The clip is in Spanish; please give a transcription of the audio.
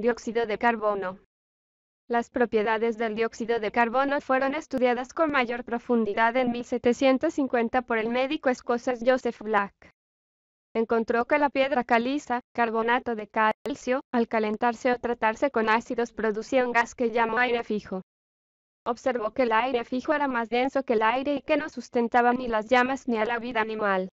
Dióxido de carbono. Las propiedades del dióxido de carbono fueron estudiadas con mayor profundidad en 1750 por el médico escocés Joseph Black. Encontró que la piedra caliza, carbonato de calcio, al calentarse o tratarse con ácidos producía un gas que llamó aire fijo. Observó que el aire fijo era más denso que el aire y que no sustentaba ni las llamas ni a la vida animal.